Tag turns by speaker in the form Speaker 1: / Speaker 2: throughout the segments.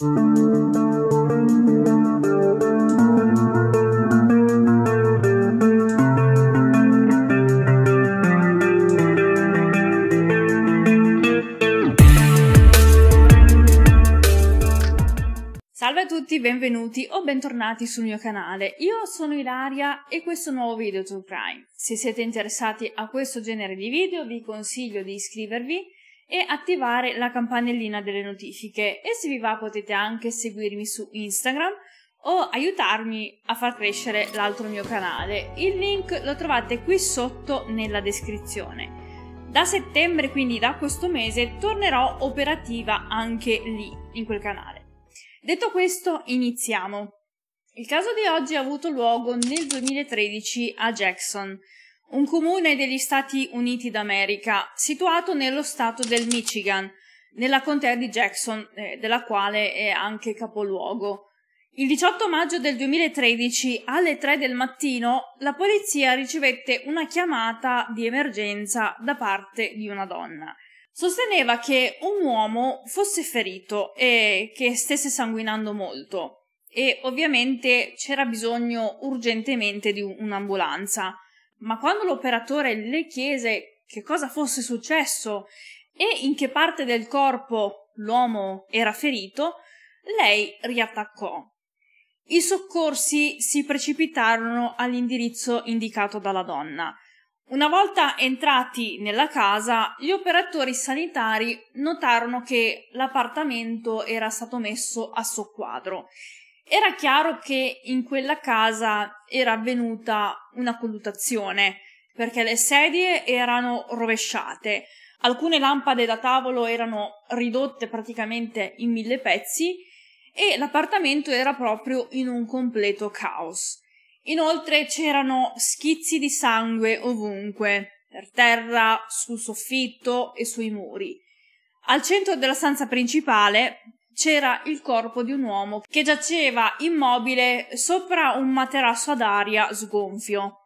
Speaker 1: Salve a tutti, benvenuti o bentornati sul mio canale. Io sono Ilaria e questo nuovo video è True Crime. Se siete interessati a questo genere di video vi consiglio di iscrivervi e attivare la campanellina delle notifiche e se vi va potete anche seguirmi su Instagram o aiutarmi a far crescere l'altro mio canale. Il link lo trovate qui sotto nella descrizione. Da settembre, quindi da questo mese, tornerò operativa anche lì, in quel canale. Detto questo, iniziamo. Il caso di oggi ha avuto luogo nel 2013 a Jackson, un comune degli Stati Uniti d'America, situato nello stato del Michigan, nella contea di Jackson, eh, della quale è anche capoluogo. Il 18 maggio del 2013, alle 3 del mattino, la polizia ricevette una chiamata di emergenza da parte di una donna. Sosteneva che un uomo fosse ferito e che stesse sanguinando molto e ovviamente c'era bisogno urgentemente di un'ambulanza ma quando l'operatore le chiese che cosa fosse successo e in che parte del corpo l'uomo era ferito, lei riattaccò. I soccorsi si precipitarono all'indirizzo indicato dalla donna. Una volta entrati nella casa, gli operatori sanitari notarono che l'appartamento era stato messo a soqquadro era chiaro che in quella casa era avvenuta una colluttazione, perché le sedie erano rovesciate, alcune lampade da tavolo erano ridotte praticamente in mille pezzi e l'appartamento era proprio in un completo caos. Inoltre c'erano schizzi di sangue ovunque, per terra, sul soffitto e sui muri. Al centro della stanza principale, c'era il corpo di un uomo che giaceva immobile sopra un materasso ad aria sgonfio.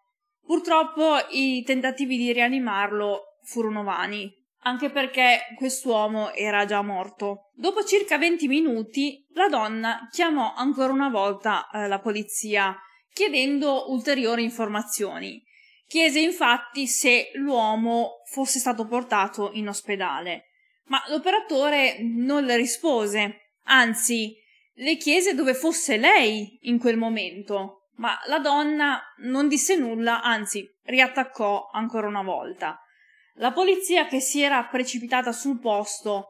Speaker 1: Purtroppo i tentativi di rianimarlo furono vani, anche perché quest'uomo era già morto. Dopo circa 20 minuti la donna chiamò ancora una volta eh, la polizia chiedendo ulteriori informazioni. Chiese infatti se l'uomo fosse stato portato in ospedale ma l'operatore non le rispose, anzi le chiese dove fosse lei in quel momento, ma la donna non disse nulla, anzi riattaccò ancora una volta. La polizia che si era precipitata sul posto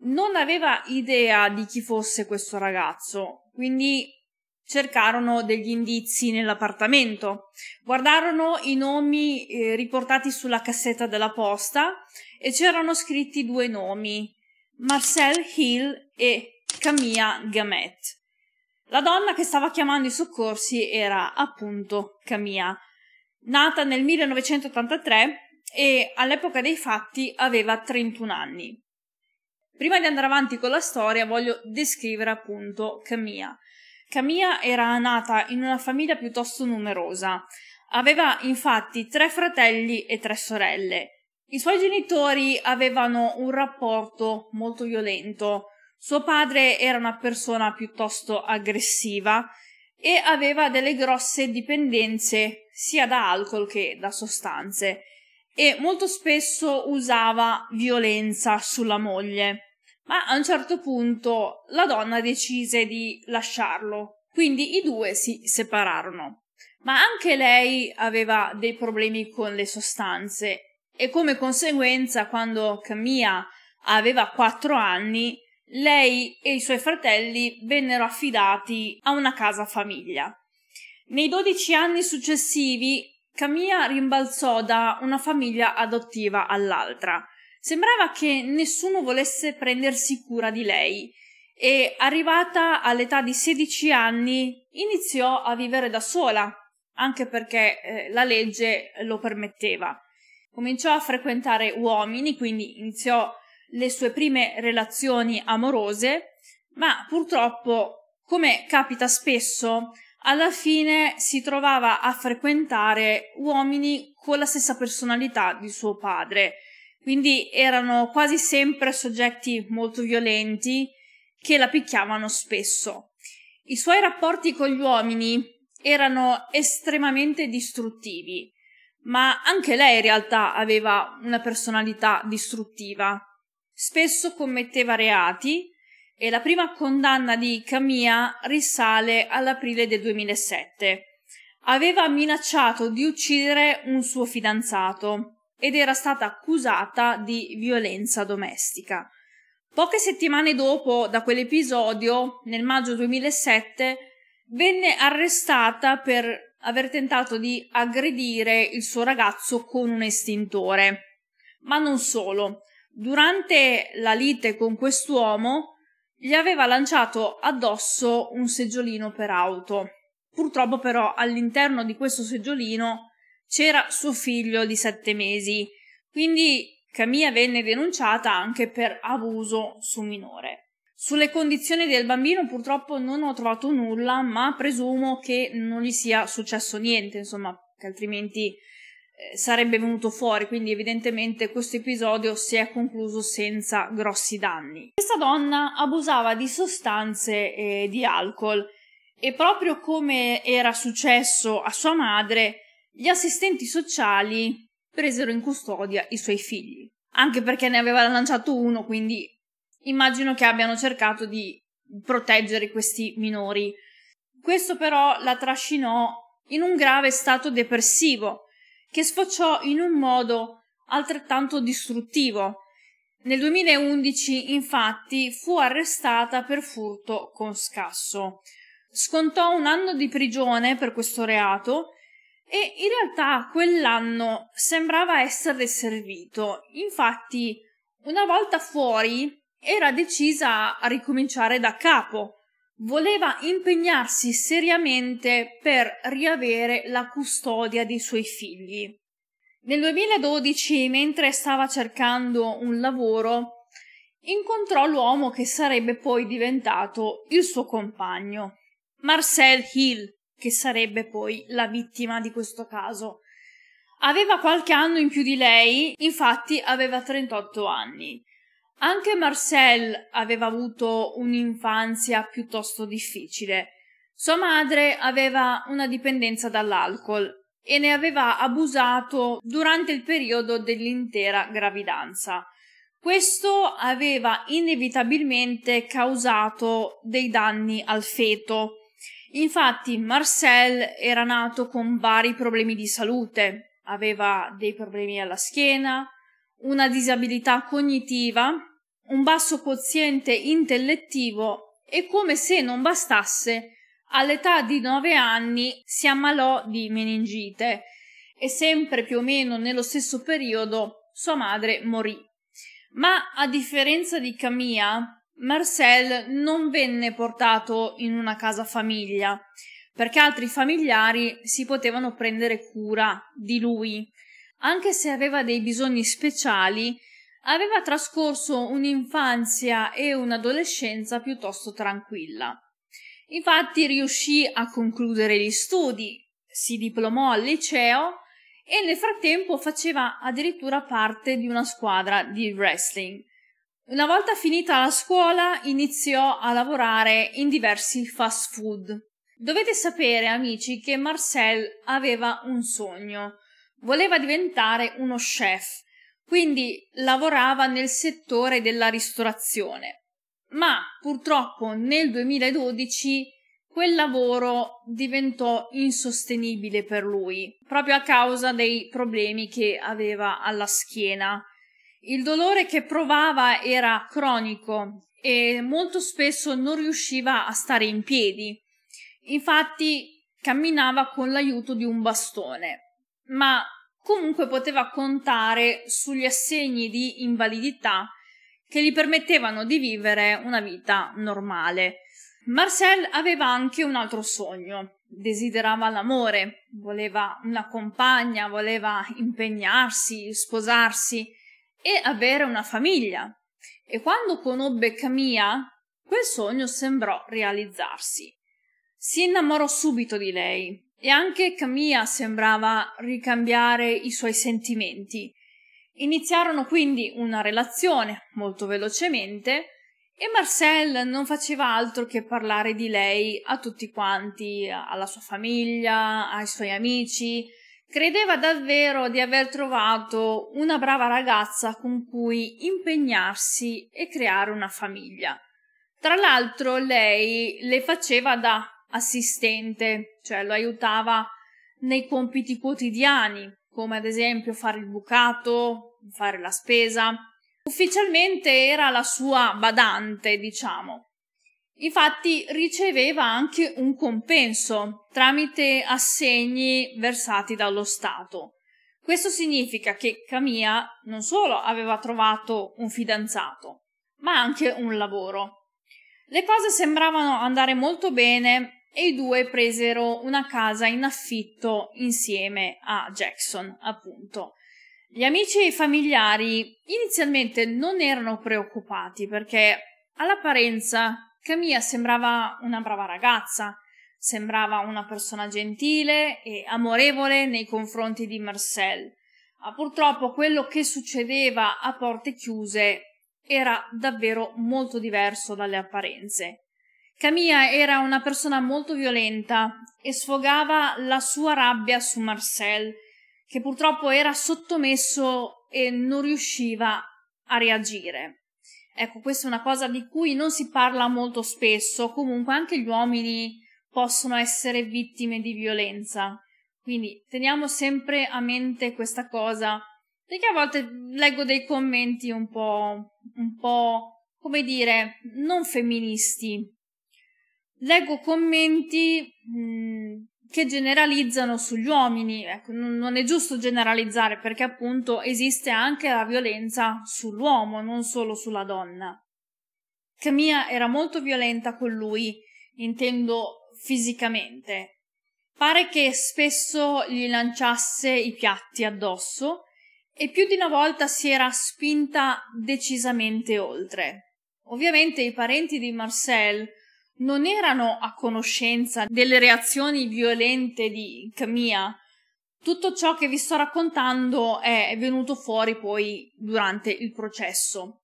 Speaker 1: non aveva idea di chi fosse questo ragazzo, quindi cercarono degli indizi nell'appartamento. Guardarono i nomi eh, riportati sulla cassetta della posta, e c'erano scritti due nomi, Marcel Hill e Camilla Gamet. La donna che stava chiamando i soccorsi era appunto Camilla, nata nel 1983 e all'epoca dei fatti aveva 31 anni. Prima di andare avanti con la storia voglio descrivere appunto Camilla. Camilla era nata in una famiglia piuttosto numerosa. Aveva infatti tre fratelli e tre sorelle. I suoi genitori avevano un rapporto molto violento. Suo padre era una persona piuttosto aggressiva e aveva delle grosse dipendenze sia da alcol che da sostanze e molto spesso usava violenza sulla moglie. Ma a un certo punto la donna decise di lasciarlo, quindi i due si separarono. Ma anche lei aveva dei problemi con le sostanze e come conseguenza quando Camilla aveva quattro anni lei e i suoi fratelli vennero affidati a una casa famiglia. Nei dodici anni successivi Camilla rimbalzò da una famiglia adottiva all'altra. Sembrava che nessuno volesse prendersi cura di lei e arrivata all'età di 16 anni iniziò a vivere da sola, anche perché eh, la legge lo permetteva. Cominciò a frequentare uomini, quindi iniziò le sue prime relazioni amorose, ma purtroppo, come capita spesso, alla fine si trovava a frequentare uomini con la stessa personalità di suo padre, quindi erano quasi sempre soggetti molto violenti che la picchiavano spesso. I suoi rapporti con gli uomini erano estremamente distruttivi ma anche lei in realtà aveva una personalità distruttiva. Spesso commetteva reati e la prima condanna di Camilla risale all'aprile del 2007. Aveva minacciato di uccidere un suo fidanzato ed era stata accusata di violenza domestica. Poche settimane dopo da quell'episodio, nel maggio 2007, venne arrestata per aver tentato di aggredire il suo ragazzo con un estintore. Ma non solo. Durante la lite con quest'uomo gli aveva lanciato addosso un seggiolino per auto. Purtroppo però all'interno di questo seggiolino c'era suo figlio di sette mesi, quindi Camilla venne denunciata anche per abuso su minore. Sulle condizioni del bambino purtroppo non ho trovato nulla, ma presumo che non gli sia successo niente, insomma, che altrimenti eh, sarebbe venuto fuori, quindi evidentemente questo episodio si è concluso senza grossi danni. Questa donna abusava di sostanze e eh, di alcol e proprio come era successo a sua madre, gli assistenti sociali presero in custodia i suoi figli, anche perché ne aveva lanciato uno, quindi immagino che abbiano cercato di proteggere questi minori. Questo però la trascinò in un grave stato depressivo, che sfociò in un modo altrettanto distruttivo. Nel 2011, infatti, fu arrestata per furto con scasso. Scontò un anno di prigione per questo reato e in realtà quell'anno sembrava esserle servito. Infatti, una volta fuori, era decisa a ricominciare da capo. Voleva impegnarsi seriamente per riavere la custodia dei suoi figli. Nel 2012, mentre stava cercando un lavoro, incontrò l'uomo che sarebbe poi diventato il suo compagno, Marcel Hill, che sarebbe poi la vittima di questo caso. Aveva qualche anno in più di lei, infatti aveva 38 anni. Anche Marcel aveva avuto un'infanzia piuttosto difficile. Sua madre aveva una dipendenza dall'alcol e ne aveva abusato durante il periodo dell'intera gravidanza. Questo aveva inevitabilmente causato dei danni al feto. Infatti Marcel era nato con vari problemi di salute, aveva dei problemi alla schiena, una disabilità cognitiva, un basso quoziente intellettivo e come se non bastasse, all'età di 9 anni si ammalò di meningite e sempre più o meno nello stesso periodo sua madre morì. Ma a differenza di Camilla, Marcel non venne portato in una casa famiglia perché altri familiari si potevano prendere cura di lui. Anche se aveva dei bisogni speciali, aveva trascorso un'infanzia e un'adolescenza piuttosto tranquilla. Infatti riuscì a concludere gli studi, si diplomò al liceo e nel frattempo faceva addirittura parte di una squadra di wrestling. Una volta finita la scuola iniziò a lavorare in diversi fast food. Dovete sapere, amici, che Marcel aveva un sogno, voleva diventare uno chef, quindi lavorava nel settore della ristorazione. Ma purtroppo nel 2012 quel lavoro diventò insostenibile per lui, proprio a causa dei problemi che aveva alla schiena. Il dolore che provava era cronico e molto spesso non riusciva a stare in piedi. Infatti camminava con l'aiuto di un bastone. Ma comunque poteva contare sugli assegni di invalidità che gli permettevano di vivere una vita normale. Marcel aveva anche un altro sogno, desiderava l'amore, voleva una compagna, voleva impegnarsi, sposarsi e avere una famiglia. E quando conobbe Camilla, quel sogno sembrò realizzarsi. Si innamorò subito di lei, e anche Camilla sembrava ricambiare i suoi sentimenti. Iniziarono quindi una relazione molto velocemente e Marcel non faceva altro che parlare di lei a tutti quanti, alla sua famiglia, ai suoi amici. Credeva davvero di aver trovato una brava ragazza con cui impegnarsi e creare una famiglia. Tra l'altro lei le faceva da assistente, cioè lo aiutava nei compiti quotidiani, come ad esempio fare il bucato, fare la spesa. Ufficialmente era la sua badante, diciamo. Infatti riceveva anche un compenso tramite assegni versati dallo Stato. Questo significa che Camilla non solo aveva trovato un fidanzato, ma anche un lavoro. Le cose sembravano andare molto bene e i due presero una casa in affitto insieme a Jackson, appunto. Gli amici e i familiari inizialmente non erano preoccupati perché all'apparenza Camilla sembrava una brava ragazza, sembrava una persona gentile e amorevole nei confronti di Marcel. Ma purtroppo quello che succedeva a porte chiuse era davvero molto diverso dalle apparenze. Camilla era una persona molto violenta e sfogava la sua rabbia su Marcel, che purtroppo era sottomesso e non riusciva a reagire. Ecco, questa è una cosa di cui non si parla molto spesso, comunque anche gli uomini possono essere vittime di violenza. Quindi teniamo sempre a mente questa cosa, perché a volte leggo dei commenti un po', un po', come dire, non femministi, leggo commenti mh, mm, che generalizzano sugli uomini. Ecco, non, non, è giusto generalizzare perché appunto esiste anche la violenza sull'uomo, non solo sulla donna. Camilla era molto violenta con lui, intendo fisicamente. Pare che spesso gli lanciasse i piatti addosso e più di una volta si era spinta decisamente oltre. Ovviamente i parenti di Marcel non erano a conoscenza delle reazioni violente di Camilla. Tutto ciò che vi sto raccontando è venuto fuori poi durante il processo.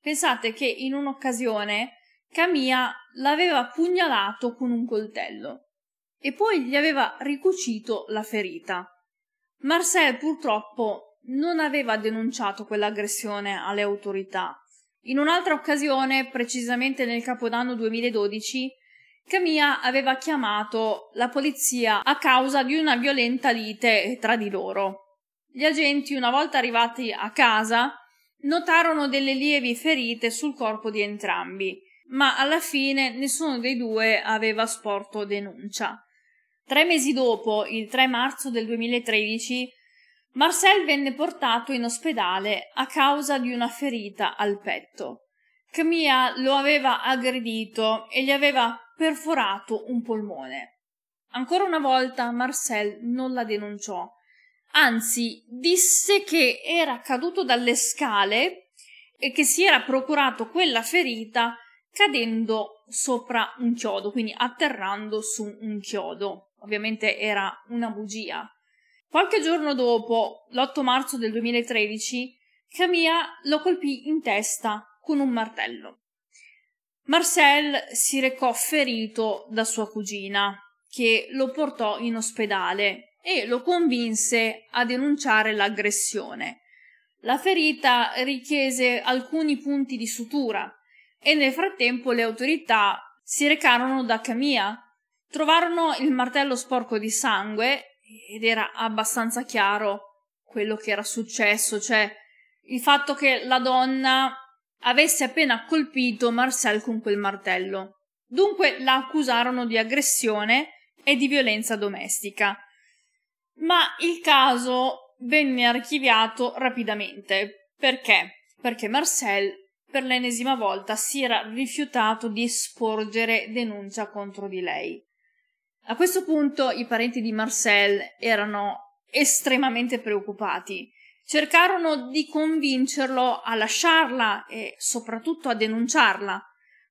Speaker 1: Pensate che in un'occasione Camilla l'aveva pugnalato con un coltello e poi gli aveva ricucito la ferita. Marcel purtroppo non aveva denunciato quell'aggressione alle autorità in un'altra occasione, precisamente nel Capodanno 2012, Camilla aveva chiamato la polizia a causa di una violenta lite tra di loro. Gli agenti, una volta arrivati a casa, notarono delle lievi ferite sul corpo di entrambi, ma alla fine nessuno dei due aveva sporto denuncia. Tre mesi dopo, il 3 marzo del 2013, Marcel venne portato in ospedale a causa di una ferita al petto. Camilla lo aveva aggredito e gli aveva perforato un polmone. Ancora una volta Marcel non la denunciò, anzi disse che era caduto dalle scale e che si era procurato quella ferita cadendo sopra un chiodo, quindi atterrando su un chiodo. Ovviamente era una bugia. Qualche giorno dopo, l'8 marzo del 2013, Camilla lo colpì in testa con un martello. Marcel si recò ferito da sua cugina, che lo portò in ospedale e lo convinse a denunciare l'aggressione. La ferita richiese alcuni punti di sutura e nel frattempo le autorità si recarono da Camilla, trovarono il martello sporco di sangue ed era abbastanza chiaro quello che era successo, cioè il fatto che la donna avesse appena colpito Marcel con quel martello. Dunque la accusarono di aggressione e di violenza domestica. Ma il caso venne archiviato rapidamente. Perché? Perché Marcel per l'ennesima volta si era rifiutato di sporgere denuncia contro di lei. A questo punto i parenti di Marcel erano estremamente preoccupati. Cercarono di convincerlo a lasciarla e soprattutto a denunciarla,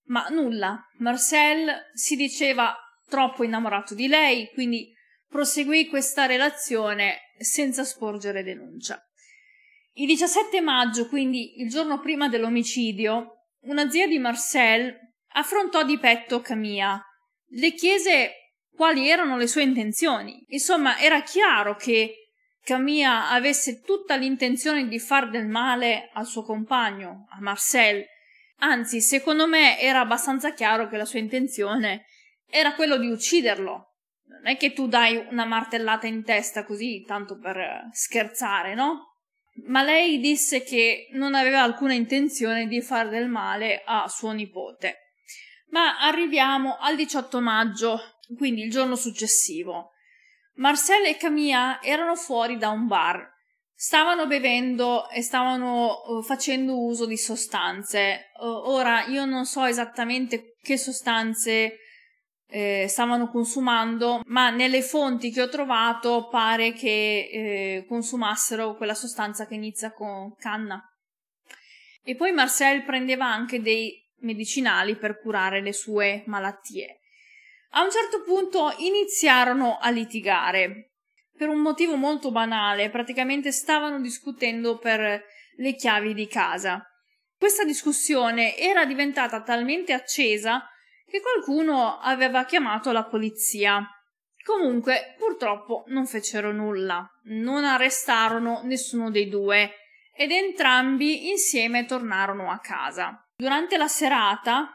Speaker 1: ma nulla. Marcel si diceva troppo innamorato di lei, quindi proseguì questa relazione senza sporgere denuncia. Il 17 maggio, quindi il giorno prima dell'omicidio, una zia di Marcel affrontò di petto Camilla. Le chiese quali erano le sue intenzioni. Insomma, era chiaro che Camilla avesse tutta l'intenzione di far del male al suo compagno, a Marcel. Anzi, secondo me era abbastanza chiaro che la sua intenzione era quella di ucciderlo. Non è che tu dai una martellata in testa così, tanto per scherzare, no? ma lei disse che non aveva alcuna intenzione di far del male a suo nipote. Ma arriviamo al 18 maggio quindi il giorno successivo. Marcel e Camilla erano fuori da un bar. Stavano bevendo e stavano eh, facendo uso di sostanze. Eh, ora io non so esattamente che sostanze eh, stavano consumando, ma nelle fonti che ho trovato pare che eh, consumassero quella sostanza che inizia con canna. E poi Marcel prendeva anche dei medicinali per curare le sue malattie. A un certo punto iniziarono a litigare per un motivo molto banale, praticamente stavano discutendo per le chiavi di casa. Questa discussione era diventata talmente accesa che qualcuno aveva chiamato la polizia. Comunque, purtroppo non fecero nulla, non arrestarono nessuno dei due ed entrambi insieme tornarono a casa. Durante la serata,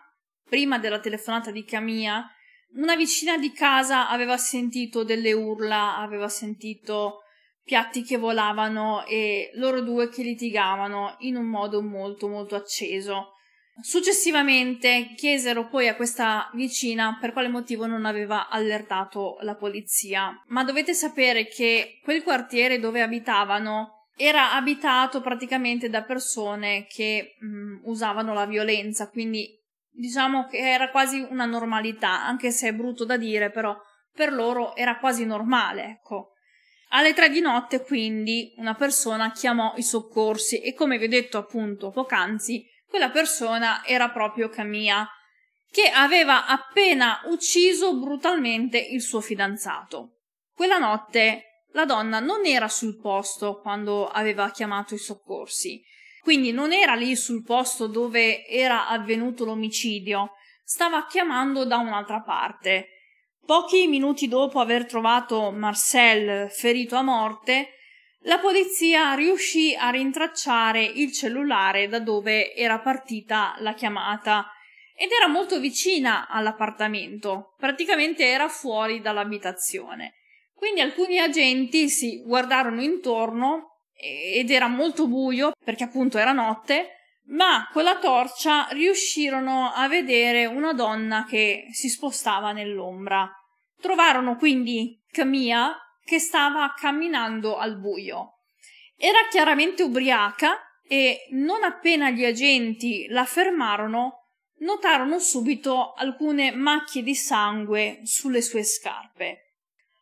Speaker 1: prima della telefonata di Camilla, una vicina di casa aveva sentito delle urla, aveva sentito piatti che volavano e loro due che litigavano in un modo molto molto acceso. Successivamente chiesero poi a questa vicina per quale motivo non aveva allertato la polizia, ma dovete sapere che quel quartiere dove abitavano era abitato praticamente da persone che mh, mm, usavano la violenza, quindi diciamo che era quasi una normalità, anche se è brutto da dire, però per loro era quasi normale, ecco. Alle tre di notte, quindi, una persona chiamò i soccorsi e come vi ho detto appunto poc'anzi, quella persona era proprio Camilla, che aveva appena ucciso brutalmente il suo fidanzato. Quella notte la donna non era sul posto quando aveva chiamato i soccorsi quindi non era lì sul posto dove era avvenuto l'omicidio, stava chiamando da un'altra parte. Pochi minuti dopo aver trovato Marcel ferito a morte, la polizia riuscì a rintracciare il cellulare da dove era partita la chiamata ed era molto vicina all'appartamento, praticamente era fuori dall'abitazione. Quindi alcuni agenti si guardarono intorno ed era molto buio perché appunto era notte, ma con la torcia riuscirono a vedere una donna che si spostava nell'ombra. Trovarono quindi Camilla che stava camminando al buio. Era chiaramente ubriaca e non appena gli agenti la fermarono, notarono subito alcune macchie di sangue sulle sue scarpe.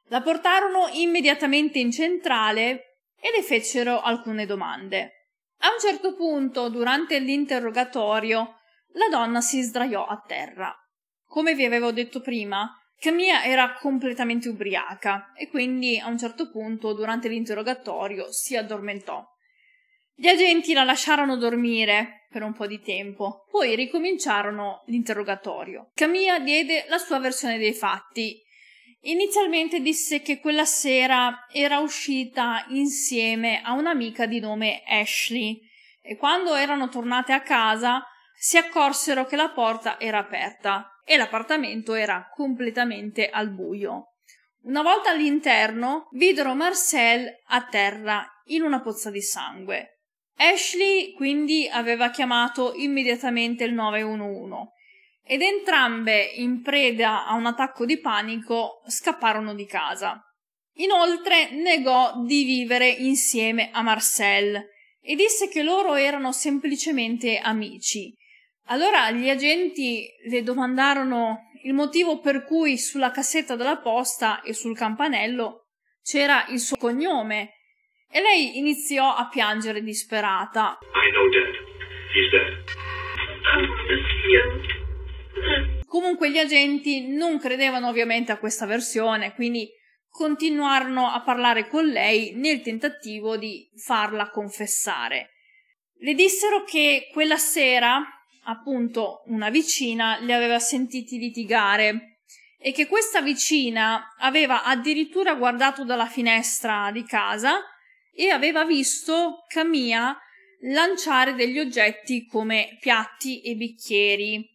Speaker 1: La portarono immediatamente in centrale e le fecero alcune domande. A un certo punto, durante l'interrogatorio, la donna si sdraiò a terra. Come vi avevo detto prima, Camilla era completamente ubriaca e quindi a un certo punto, durante l'interrogatorio, si addormentò. Gli agenti la lasciarono dormire per un po' di tempo, poi ricominciarono l'interrogatorio. Camilla diede la sua versione dei fatti Inizialmente disse che quella sera era uscita insieme a un'amica di nome Ashley e quando erano tornate a casa si accorsero che la porta era aperta e l'appartamento era completamente al buio. Una volta all'interno videro Marcel a terra in una pozza di sangue. Ashley quindi aveva chiamato immediatamente il 911 ed entrambe in preda a un attacco di panico scapparono di casa. Inoltre negò di vivere insieme a Marcel e disse che loro erano semplicemente amici. Allora gli agenti le domandarono il motivo per cui sulla cassetta della posta e sul campanello c'era il suo cognome e lei iniziò a piangere disperata. I know dad. He's dead. Oh, Comunque gli agenti non credevano ovviamente a questa versione, quindi continuarono a parlare con lei nel tentativo di farla confessare. Le dissero che quella sera, appunto, una vicina li aveva sentiti litigare e che questa vicina aveva addirittura guardato dalla finestra di casa e aveva visto Camilla lanciare degli oggetti come piatti e bicchieri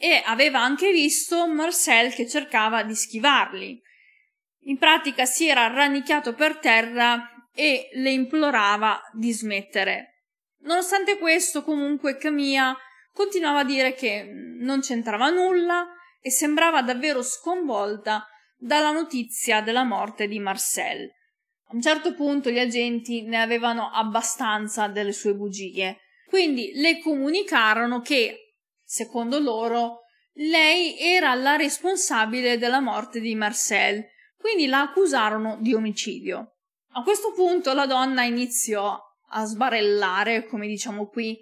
Speaker 1: e aveva anche visto Marcel che cercava di schivarli. In pratica si era rannicchiato per terra e le implorava di smettere. Nonostante questo, comunque, Camilla continuava a dire che non c'entrava nulla e sembrava davvero sconvolta dalla notizia della morte di Marcel. A un certo punto gli agenti ne avevano abbastanza delle sue bugie, quindi le comunicarono che Secondo loro, lei era la responsabile della morte di Marcel, quindi la accusarono di omicidio. A questo punto la donna iniziò a sbarellare, come diciamo qui,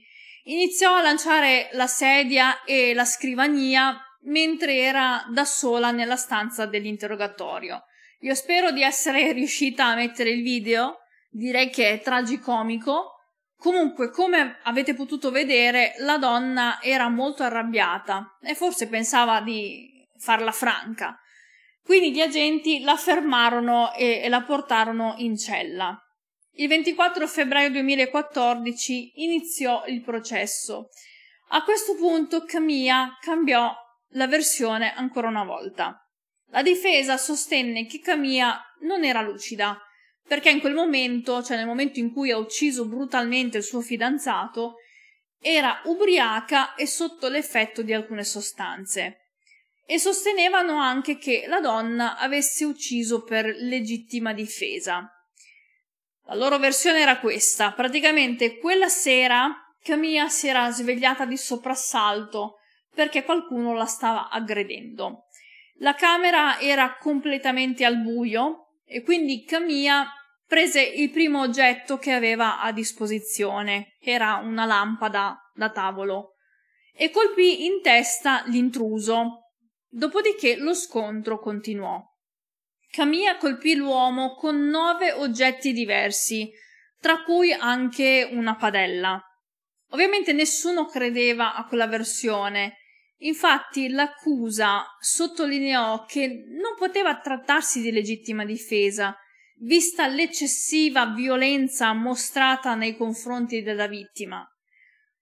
Speaker 1: iniziò a lanciare la sedia e la scrivania mentre era da sola nella stanza dell'interrogatorio. Io spero di essere riuscita a mettere il video, direi che è tragicomico, Comunque, come avete potuto vedere, la donna era molto arrabbiata e forse pensava di farla franca. Quindi gli agenti la fermarono e, e la portarono in cella. Il 24 febbraio 2014 iniziò il processo. A questo punto Camilla cambiò la versione ancora una volta. La difesa sostenne che Camilla non era lucida perché in quel momento, cioè nel momento in cui ha ucciso brutalmente il suo fidanzato, era ubriaca e sotto l'effetto di alcune sostanze. E sostenevano anche che la donna avesse ucciso per legittima difesa. La loro versione era questa: praticamente quella sera Camilla si era svegliata di soprassalto perché qualcuno la stava aggredendo. La camera era completamente al buio, e quindi Camilla prese il primo oggetto che aveva a disposizione, che era una lampada da tavolo, e colpì in testa l'intruso. Dopodiché lo scontro continuò. Camilla colpì l'uomo con nove oggetti diversi, tra cui anche una padella. Ovviamente nessuno credeva a quella versione Infatti l'accusa sottolineò che non poteva trattarsi di legittima difesa, vista l'eccessiva violenza mostrata nei confronti della vittima.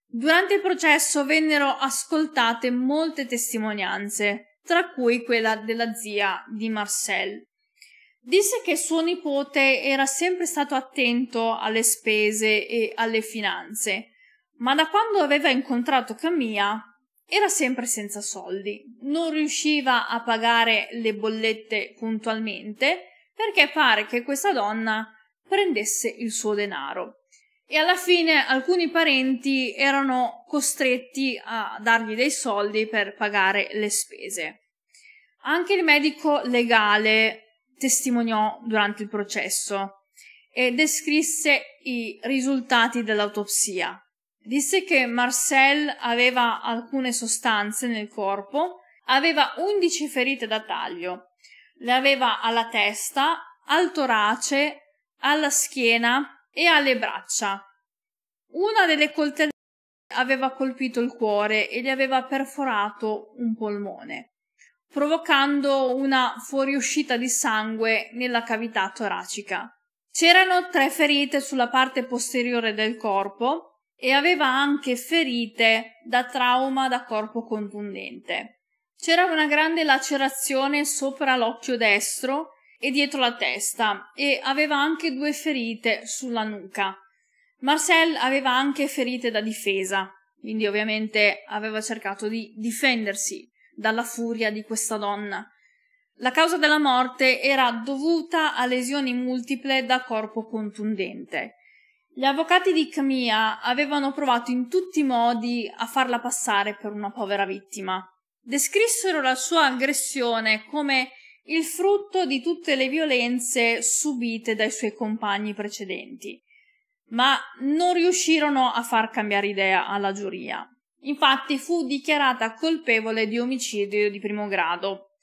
Speaker 1: Durante il processo vennero ascoltate molte testimonianze, tra cui quella della zia di Marcel. Disse che suo nipote era sempre stato attento alle spese e alle finanze, ma da quando aveva incontrato Camilla era sempre senza soldi, non riusciva a pagare le bollette puntualmente perché pare che questa donna prendesse il suo denaro. E alla fine alcuni parenti erano costretti a dargli dei soldi per pagare le spese. Anche il medico legale testimoniò durante il processo e descrisse i risultati dell'autopsia. Disse che Marcel aveva alcune sostanze nel corpo, aveva 11 ferite da taglio, le aveva alla testa, al torace, alla schiena e alle braccia. Una delle coltellate aveva colpito il cuore e gli aveva perforato un polmone, provocando una fuoriuscita di sangue nella cavità toracica. C'erano tre ferite sulla parte posteriore del corpo, e aveva anche ferite da trauma da corpo contundente. C'era una grande lacerazione sopra l'occhio destro e dietro la testa e aveva anche due ferite sulla nuca. Marcel aveva anche ferite da difesa, quindi ovviamente aveva cercato di difendersi dalla furia di questa donna. La causa della morte era dovuta a lesioni multiple da corpo contundente gli avvocati di Camilla avevano provato in tutti i modi a farla passare per una povera vittima. Descrissero la sua aggressione come il frutto di tutte le violenze subite dai suoi compagni precedenti, ma non riuscirono a far cambiare idea alla giuria. Infatti fu dichiarata colpevole di omicidio di primo grado.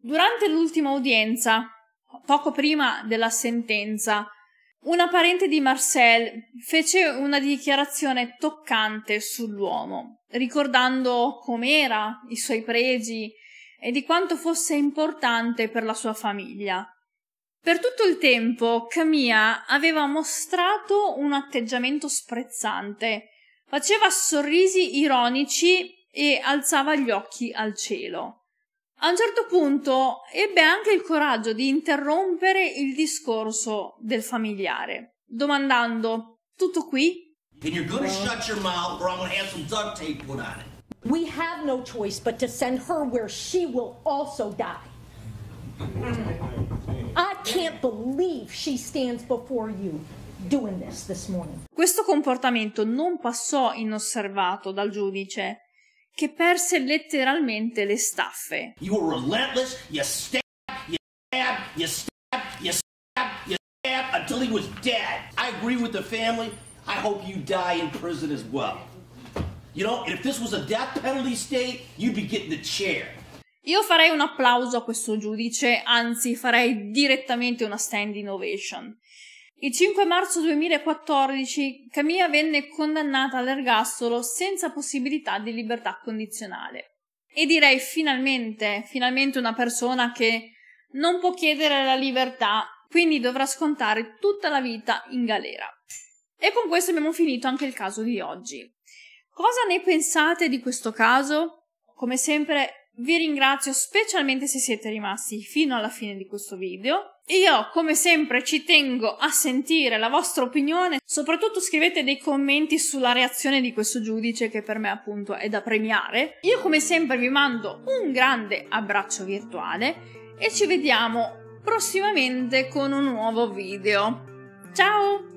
Speaker 1: Durante l'ultima udienza, poco prima della sentenza, una parente di Marcel fece una dichiarazione toccante sull'uomo, ricordando com'era, i suoi pregi e di quanto fosse importante per la sua famiglia. Per tutto il tempo Camilla aveva mostrato un atteggiamento sprezzante, faceva sorrisi ironici e alzava gli occhi al cielo. A un certo punto ebbe anche il coraggio di interrompere il discorso del familiare, domandando: Tutto qui? And you're gonna shut your mouth or I'm gonna have some duct tape put on it. We have no choice but to send her where she will also die. I can't believe she stands before you. Doing this this morning. Questo comportamento non passò inosservato dal giudice, che perse letteralmente le staffe. You were relentless, you stabbed, you stabbed, you stabbed, you stabbed, you stabbed until he was dead. I agree with the family. I hope you die in prison as well. You know, if this was a death penalty state, you'd be getting the chair. Io farei un applauso a questo giudice, anzi farei direttamente una stand ovation. Il 5 marzo 2014 Camilla venne condannata all'ergastolo senza possibilità di libertà condizionale. E direi finalmente, finalmente una persona che non può chiedere la libertà, quindi dovrà scontare tutta la vita in galera. E con questo abbiamo finito anche il caso di oggi. Cosa ne pensate di questo caso? Come sempre vi ringrazio specialmente se siete rimasti fino alla fine di questo video. Io, come sempre, ci tengo a sentire la vostra opinione. Soprattutto scrivete dei commenti sulla reazione di questo giudice, che per me, appunto, è da premiare. Io, come sempre, vi mando un grande abbraccio virtuale e ci vediamo prossimamente con un nuovo video. Ciao!